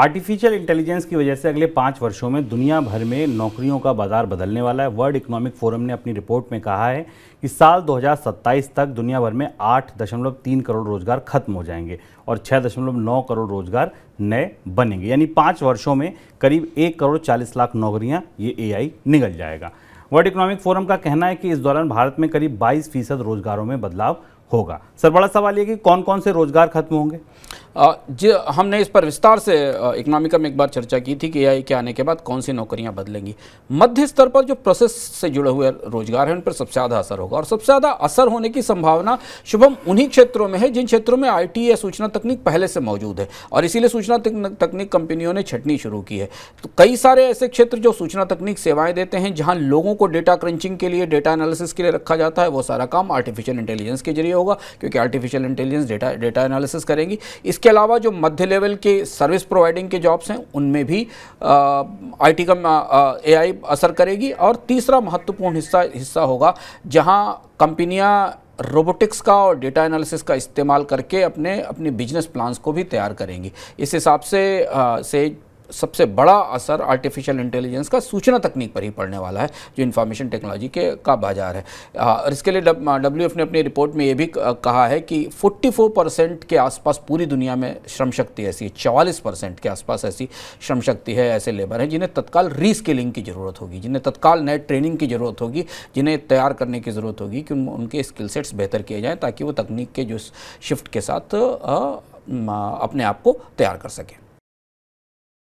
artificial intelligence की वजह से अगले पाँच वर्षों में दुनिया भर में नौकरियों का बाजार बदलने वाला है वर्ल्ड इकोनॉमिक फोरम ने अपनी रिपोर्ट में कहा है कि साल 2027 तक दुनिया भर में 8.3 करोड़ रोजगार खत्म हो जाएंगे और 6.9 करोड़ रोजगार नए बनेंगे यानी पाँच वर्षों में करीब एक करोड़ चालीस लाख नौकरियाँ ये ए निकल जाएगा वर्ल्ड इकोनॉमिक फोरम का कहना है कि इस दौरान भारत में करीब बाईस फीसद रोजगारों में बदलाव होगा सर बड़ा सवाल ये कि कौन कौन से रोजगार खत्म होंगे जी हमने इस पर विस्तार से इकोनॉमिका में एक बार चर्चा की थी कि एआई के आने के बाद कौन सी नौकरियां बदलेंगी मध्य स्तर पर जो प्रोसेस से जुड़े हुए रोजगार हैं उन पर सबसे ज़्यादा असर होगा और सबसे ज़्यादा असर होने की संभावना शुभम उन्हीं क्षेत्रों में है जिन क्षेत्रों में आई या सूचना तकनीक पहले से मौजूद है और इसीलिए सूचना तकनीक कंपनियों ने छटनी शुरू की है तो कई सारे ऐसे क्षेत्र जो सूचना तकनीक सेवाएं देते हैं जहाँ लोगों को डेटा क्रंचिंग के लिए डेटा एनालिसिस के लिए रखा जाता है वो सारा काम आर्टिफिशियल इंटेलिजेंस के जरिए होगा क्योंकि artificial intelligence data data analysis करेंगी इसके अलावा जो मध्य लेवल के सर्विस प्रोवाइडिंग के जॉब्स हैं उनमें भी आई टी का ए असर करेगी और तीसरा महत्वपूर्ण हिस्सा हिस्सा होगा जहाँ कंपनियाँ रोबोटिक्स का और डेटा एनालिसिस का इस्तेमाल करके अपने अपने बिजनेस प्लान्स को भी तैयार करेंगी इस हिसाब से आ, से सबसे बड़ा असर आर्टिफिशियल इंटेलिजेंस का सूचना तकनीक पर ही पड़ने वाला है जो इन्फॉर्मेशन टेक्नोलॉजी के का बाजार है और इसके लिए डब्ल्यू ने अपनी रिपोर्ट में ये भी कहा है कि 44 परसेंट के आसपास पूरी दुनिया में श्रम शक्ति ऐसी है चवालीस परसेंट के आसपास ऐसी श्रम शक्ति है ऐसे लेबर हैं जिन्हें तत्काल रीस्किलिंग की ज़रूरत होगी जिन्हें तत्काल नए ट्रेनिंग की ज़रूरत होगी जिन्हें तैयार करने की ज़रूरत होगी कि उनके स्किल सेट्स बेहतर किए जाएँ ताकि वो तकनीक के जो शिफ्ट के साथ अपने आप को तैयार कर सकें